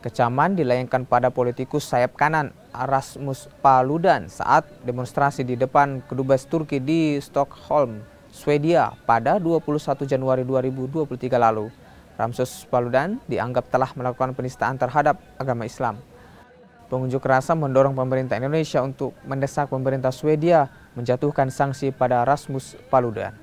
Kecaman dilayangkan pada politikus sayap kanan Rasmus Paludan saat demonstrasi di depan kedubes Turki di Stockholm, Swedia pada 21 Januari 2023 lalu. Ramsus Paludan dianggap telah melakukan penistaan terhadap agama Islam. Pengunjuk rasa mendorong pemerintah Indonesia untuk mendesak pemerintah Swedia menjatuhkan sanksi pada Rasmus Paludan.